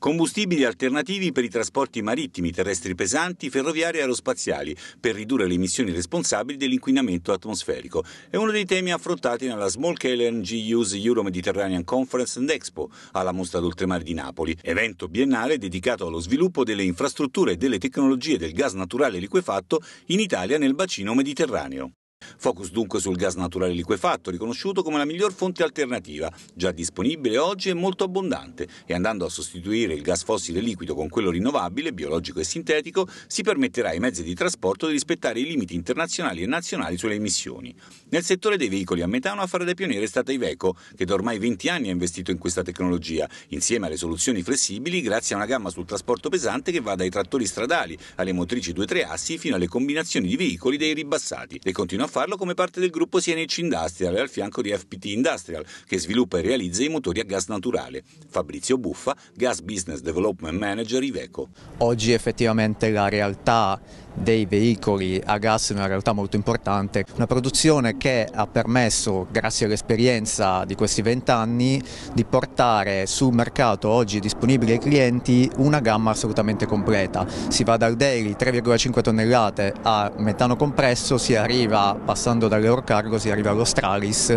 combustibili alternativi per i trasporti marittimi, terrestri pesanti, ferroviari e aerospaziali, per ridurre le emissioni responsabili dell'inquinamento atmosferico. È uno dei temi affrontati nella Small Scale Energy Use Euro Mediterranean Conference and Expo alla Mostra d'Oltremare di Napoli, evento biennale dedicato allo sviluppo delle infrastrutture e delle tecnologie del gas naturale liquefatto in Italia nel bacino mediterraneo. Focus dunque sul gas naturale liquefatto, riconosciuto come la miglior fonte alternativa, già disponibile oggi e molto abbondante, e andando a sostituire il gas fossile liquido con quello rinnovabile, biologico e sintetico, si permetterà ai mezzi di trasporto di rispettare i limiti internazionali e nazionali sulle emissioni. Nel settore dei veicoli a metano a fare da pioniere è stata Iveco, che da ormai 20 anni ha investito in questa tecnologia, insieme alle soluzioni flessibili grazie a una gamma sul trasporto pesante che va dai trattori stradali alle motrici 2-3 assi fino alle combinazioni di veicoli dei ribassati e continua a farlo come parte del gruppo CNH Industrial al fianco di FPT Industrial, che sviluppa e realizza i motori a gas naturale. Fabrizio Buffa, Gas Business Development Manager Iveco. Oggi effettivamente la realtà dei veicoli a gas è una realtà molto importante, una produzione che ha permesso, grazie all'esperienza di questi vent'anni, di portare sul mercato oggi disponibile ai clienti una gamma assolutamente completa. Si va dal daily 3,5 tonnellate a metano compresso, si arriva passando dall'Eurocargo si arriva allo Stralis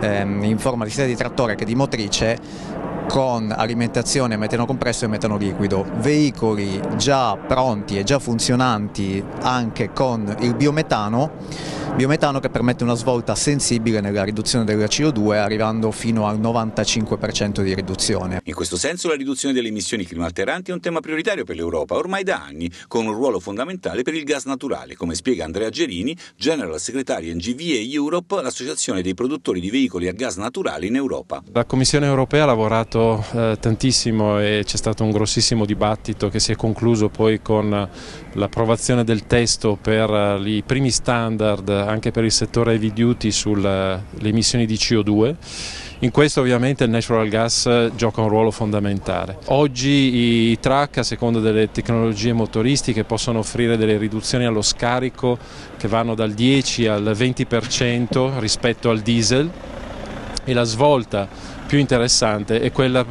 ehm, in forma sia di trattore che di motrice con alimentazione metano compresso e metano liquido, veicoli già pronti e già funzionanti anche con il biometano biometano che permette una svolta sensibile nella riduzione della CO2 arrivando fino al 95% di riduzione. In questo senso la riduzione delle emissioni climalteranti è un tema prioritario per l'Europa ormai da anni, con un ruolo fondamentale per il gas naturale, come spiega Andrea Gerini, General Secretary in NGVA Europe, l'associazione dei produttori di veicoli a gas naturale in Europa. La Commissione europea ha lavorato eh, tantissimo e c'è stato un grossissimo dibattito che si è concluso poi con l'approvazione del testo per eh, i primi standard anche per il settore heavy duty sulle eh, emissioni di CO2. In questo ovviamente il natural gas eh, gioca un ruolo fondamentale. Oggi i truck a seconda delle tecnologie motoristiche possono offrire delle riduzioni allo scarico che vanno dal 10 al 20% rispetto al diesel e la svolta più interessante è quella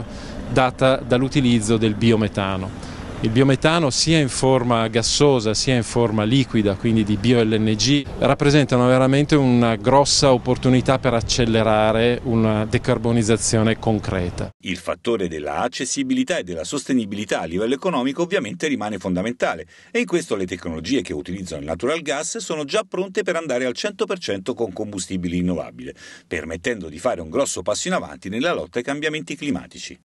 data dall'utilizzo del biometano il biometano sia in forma gassosa sia in forma liquida, quindi di bio-LNG, rappresentano veramente una grossa opportunità per accelerare una decarbonizzazione concreta. Il fattore della accessibilità e della sostenibilità a livello economico ovviamente rimane fondamentale e in questo le tecnologie che utilizzano il natural gas sono già pronte per andare al 100% con combustibili rinnovabili, permettendo di fare un grosso passo in avanti nella lotta ai cambiamenti climatici.